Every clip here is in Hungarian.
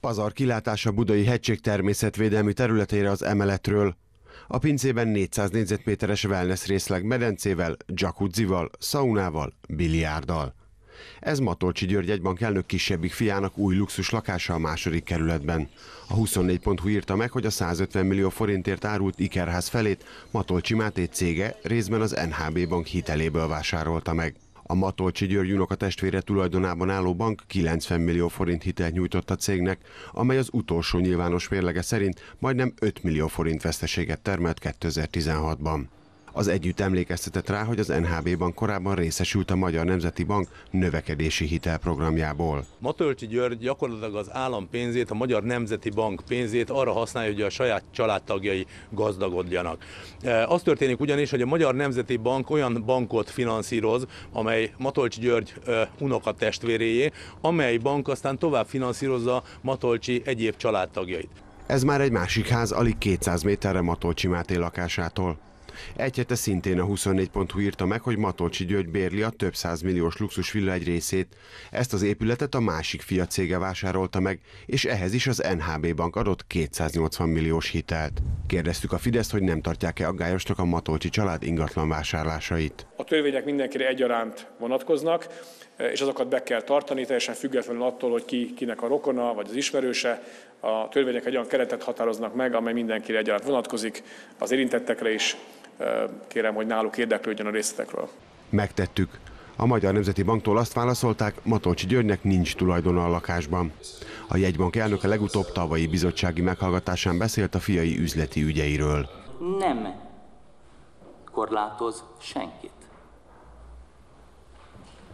Pazar kilátása Budai hegység természetvédelmi területére az emeletről. A pincében 400 négyzetméteres wellness részleg medencével, jacuzzival, szaunával, biliárdal. Ez Matolcsi György egybank elnök kisebbik fiának új luxus lakása a második kerületben. A 24.hu írta meg, hogy a 150 millió forintért árult Ikerház felét Matolcsi Máté cége részben az NHB bank hiteléből vásárolta meg. A Matolcsi György a testvére tulajdonában álló bank 90 millió forint hitelt nyújtott a cégnek, amely az utolsó nyilvános mérlege szerint majdnem 5 millió forint veszteséget termelt 2016-ban. Az együtt emlékeztetett rá, hogy az NHB-ban korábban részesült a Magyar Nemzeti Bank növekedési hitelprogramjából. Matölcsi György gyakorlatilag az állam pénzét, a Magyar Nemzeti Bank pénzét arra használja, hogy a saját családtagjai gazdagodjanak. E, az történik ugyanis, hogy a Magyar Nemzeti Bank olyan bankot finanszíroz, amely Matolcsi György e, unoka testvéréjé, amely bank aztán tovább finanszírozza Matolcsi egyéb családtagjait. Ez már egy másik ház, alig 200 méterre Matolcsi Máté lakásától. Egy hete szintén a 24.hu írta meg, hogy Matolcsi György bérli a több százmilliós luxus villa egy részét. Ezt az épületet a másik fia cége vásárolta meg, és ehhez is az NHB bank adott 280 milliós hitelt. Kérdeztük a Fideszt, hogy nem tartják-e aggályosnak a Matolcsi család ingatlan vásárlásait. A törvények mindenkire egyaránt vonatkoznak, és azokat be kell tartani, teljesen függetlenül attól, hogy ki, kinek a rokona vagy az ismerőse, a törvények egy olyan keretet határoznak meg, amely mindenkire egyaránt vonatkozik, az érintettekre is. Kérem, hogy náluk érdeklődjön a részletekről. Megtettük. A Magyar Nemzeti Banktól azt válaszolták, Matolcsi Györgynek nincs tulajdona a lakásban. A jegybank elnöke legutóbb tavalyi bizottsági meghallgatásán beszélt a fiai üzleti ügyeiről. Nem korlátoz senkit.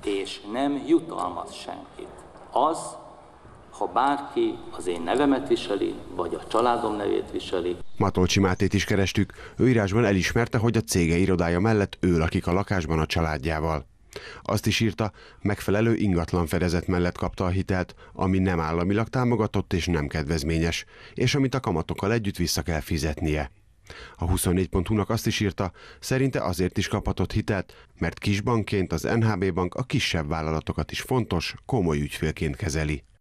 És nem jutalmaz senkit. Az, ha bárki az én nevemet viseli, vagy a családom nevét viseli. Matolcsi Mátét is kerestük. Ő írásban elismerte, hogy a cége irodája mellett ő lakik a lakásban a családjával. Azt is írta, megfelelő ingatlan fedezet mellett kapta a hitelt, ami nem államilag támogatott és nem kedvezményes, és amit a kamatokkal együtt vissza kell fizetnie. A 24.hu-nak azt is írta, szerinte azért is kaphatott hitelt, mert kisbankként az NHB bank a kisebb vállalatokat is fontos, komoly ügyfélként kezeli.